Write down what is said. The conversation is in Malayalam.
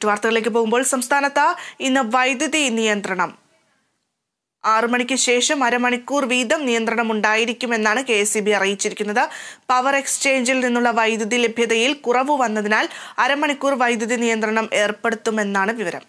മറ്റു വാർത്തകളിലേക്ക് പോകുമ്പോൾ സംസ്ഥാനത്ത് ഇന്ന് വൈദ്യുതി നിയന്ത്രണം ആറു മണിക്ക് ശേഷം അരമണിക്കൂർ വീതം നിയന്ത്രണം ഉണ്ടായിരിക്കുമെന്നാണ് കെ എസ് ബി അറിയിച്ചിരിക്കുന്നത് പവർ എക്സ്ചേഞ്ചിൽ നിന്നുള്ള വൈദ്യുതി ലഭ്യതയിൽ കുറവ് വന്നതിനാൽ അരമണിക്കൂർ വൈദ്യുതി നിയന്ത്രണം ഏർപ്പെടുത്തുമെന്നാണ് വിവരം